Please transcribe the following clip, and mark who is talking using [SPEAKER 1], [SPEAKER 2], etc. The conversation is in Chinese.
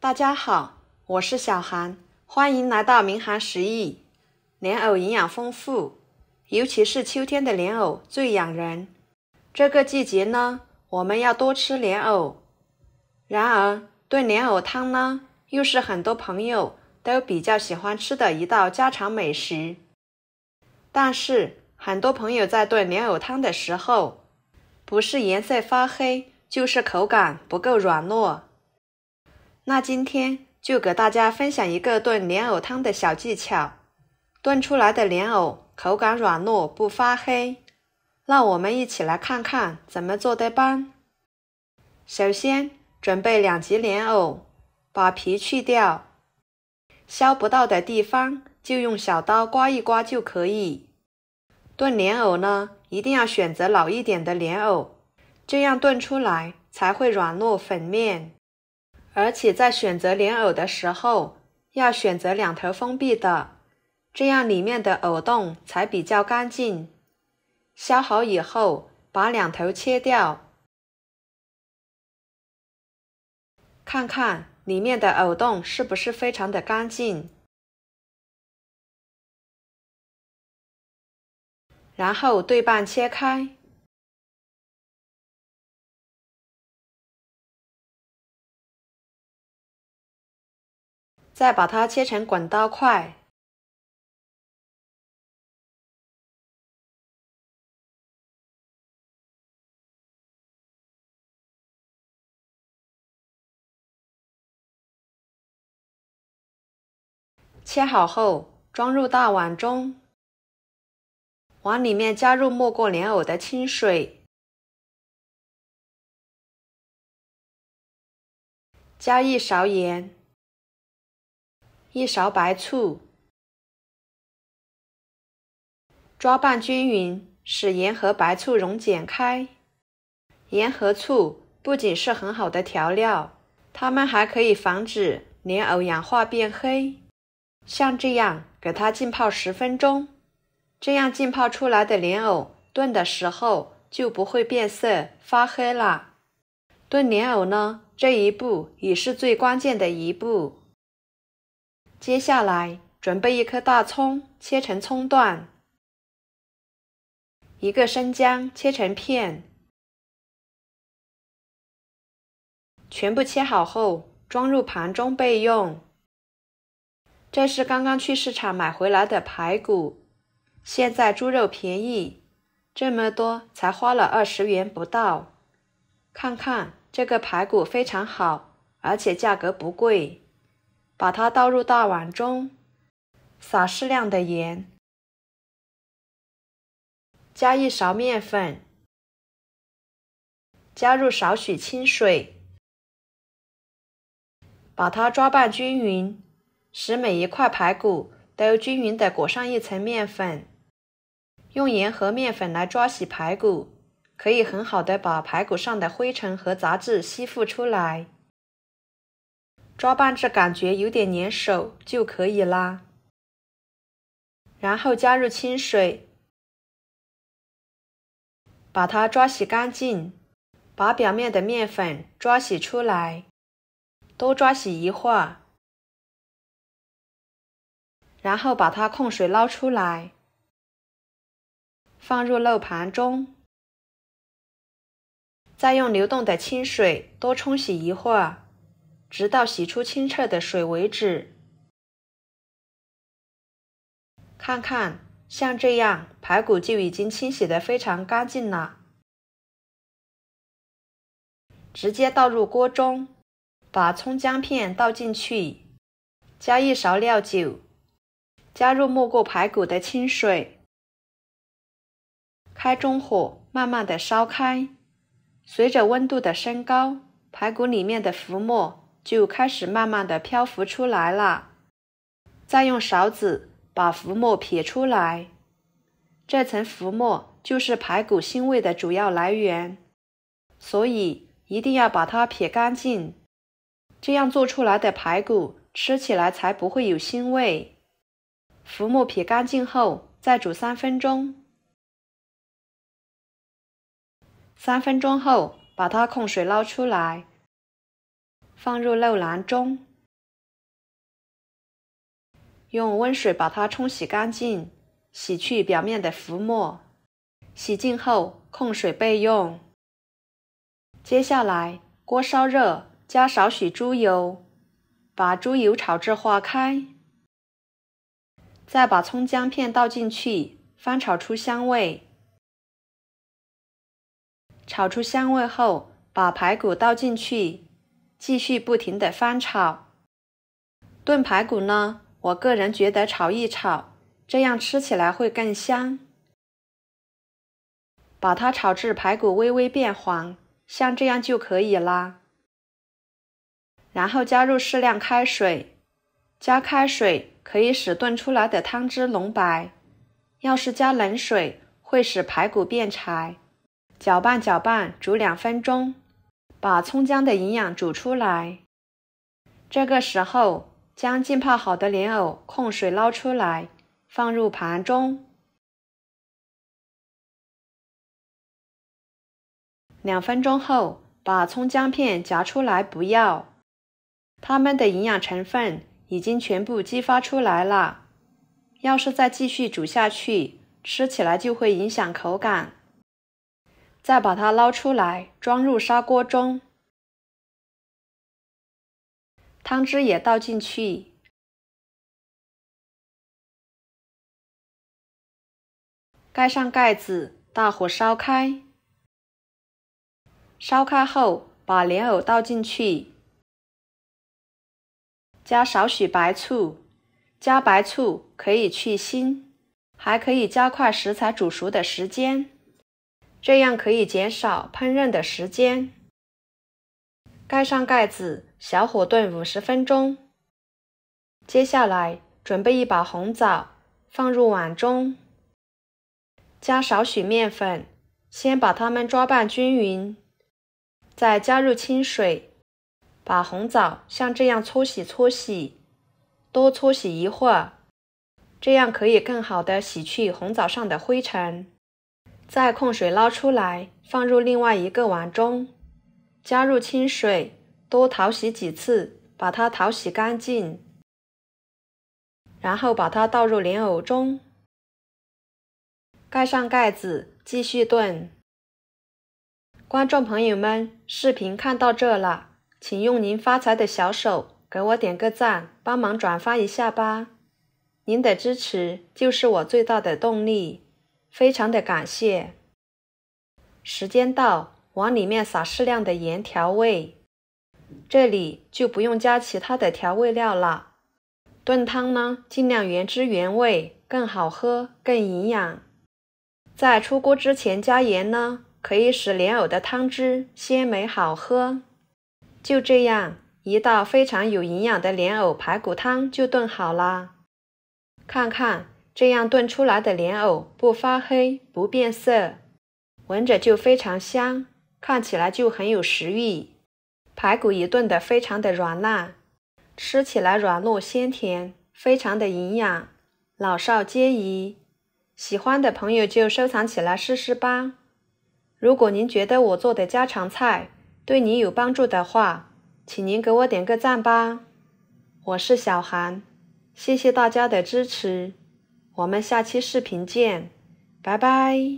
[SPEAKER 1] 大家好，我是小韩，欢迎来到民韩食艺。莲藕营养丰富，尤其是秋天的莲藕最养人。这个季节呢，我们要多吃莲藕。然而，炖莲藕汤呢，又是很多朋友都比较喜欢吃的一道家常美食。但是，很多朋友在炖莲藕汤的时候，不是颜色发黑，就是口感不够软糯。那今天就给大家分享一个炖莲藕汤的小技巧，炖出来的莲藕口感软糯不发黑。让我们一起来看看怎么做的吧。首先准备两节莲藕，把皮去掉，削不到的地方就用小刀刮一刮就可以。炖莲藕呢，一定要选择老一点的莲藕，这样炖出来才会软糯粉面。而且在选择莲藕的时候，要选择两头封闭的，这样里面的藕洞才比较干净。削好以后，把两头
[SPEAKER 2] 切掉，看看里面的藕洞是不是非常的干净。然后对半切开。再把它切成滚刀块，切好后装入大碗中，往里面加入没过莲藕的清水，加一勺盐。一勺白醋，抓拌均匀，使盐和白醋溶解开。
[SPEAKER 1] 盐和醋不仅是很好的调料，它们还可以防止莲藕氧化变黑。像这样给它浸泡十分钟，这样浸泡出来的莲藕炖的时候就不会变色发黑了。炖莲藕呢，这一步也是最关键的一步。接下来准备一颗大葱，切
[SPEAKER 2] 成葱段；一个生姜切成片。全部切好后，装入盘中备用。这是刚刚去市场买回来的排
[SPEAKER 1] 骨，现在猪肉便宜，这么多才花了二十元不到。看看这个排骨非常好，而且价格不
[SPEAKER 2] 贵。把它倒入大碗中，撒适量的盐，加一勺面粉，加入少许清水，
[SPEAKER 1] 把它抓拌均匀，使每一块排骨都均匀的裹上一层面粉。用盐和面粉来抓洗排骨，可以很好的把排骨上的灰尘和杂质吸附出来。抓拌至感觉有点粘手就可以啦，然后加入清水，把它抓洗干净，把表面的面粉抓洗出来，多抓洗
[SPEAKER 2] 一会儿，然后把它控水捞出来，放入漏盘中，
[SPEAKER 1] 再用流动的清水多冲洗一会儿。直到洗出清澈的水为止。看看，像这样排骨就已经清洗的非常干净了。直接倒入锅中，把葱姜片倒进去，加一勺料酒，加入没过排骨的清水，开中火慢慢的烧开。随着温度的升高，排骨里面的浮沫。就开始慢慢的漂浮出来了，再用勺子把浮沫撇出来。这层浮沫就是排骨腥味的主要来源，所以一定要把它撇干净。这样做出来的排骨吃起来才不会有腥味。浮沫撇干净后，再煮三分钟。三分钟后，把它控水捞出来。放入漏篮中，用温水把它冲洗干净，洗去表面的浮沫。洗净后控水备用。接下来，锅烧热，加少许猪油，把猪油炒至化开，再把葱姜片倒进去，翻炒出香味。炒出香味后，把排骨倒进去。继续不停的翻炒，炖排骨呢？我个人觉得炒一炒，这样吃起来会更香。把它炒至排骨微微变黄，像这样就可以啦。然后加入适量开水，加开水可以使炖出来的汤汁浓白，要是加冷水会使排骨变柴。搅拌搅拌，煮两分钟。把葱姜的营养煮出来。
[SPEAKER 2] 这个时候，将浸泡好的莲藕控水捞出来，放入盘中。两分钟后，把葱姜片夹出来，不要。它
[SPEAKER 1] 们的营养成分已经全部激发出来了。要是再继续煮下去，吃起来就会影响口感。再把它捞
[SPEAKER 2] 出来，装入砂锅中，汤汁也倒进去，盖上盖子，大火烧开。烧开后，把莲藕倒进去，
[SPEAKER 1] 加少许白醋，加白醋可以去腥，还可以加快食材煮熟的时间。这样可以减少烹饪的时间。盖上盖子，小火炖五十分钟。接下来，准备一把红枣，放入碗中，加少许面粉，先把它们抓拌均匀，再加入清水，把红枣像这样搓洗搓洗，多搓洗一会儿，这样可以更好的洗去红枣上的灰尘。再控水捞出来，放入另外一个碗中，加入清水，多淘洗几次，把它
[SPEAKER 2] 淘洗干净，然后把它倒入莲藕中，盖上盖子，继续炖。
[SPEAKER 1] 观众朋友们，视频看到这了，请用您发财的小手给我点个赞，帮忙转发一下吧，您的支持就是我最大的动力。非常的感谢。时间到，往里面撒适量的盐调味。这里就不用加其他的调味料了。炖汤呢，尽量原汁原味，更好喝，更营养。在出锅之前加盐呢，可以使莲藕的汤汁鲜美好喝。就这样，一道非常有营养的莲藕排骨汤就炖好啦。看看。这样炖出来的莲藕不发黑、不变色，闻着就非常香，看起来就很有食欲。排骨也炖得非常的软烂，吃起来软糯鲜甜，非常的营养，老少皆宜。喜欢的朋友就收藏起来试试吧。如果您觉得我做的家常菜对您有帮助的话，请您给我点个赞吧。我是小韩，谢谢大家的支持。我们下期视频见，拜拜。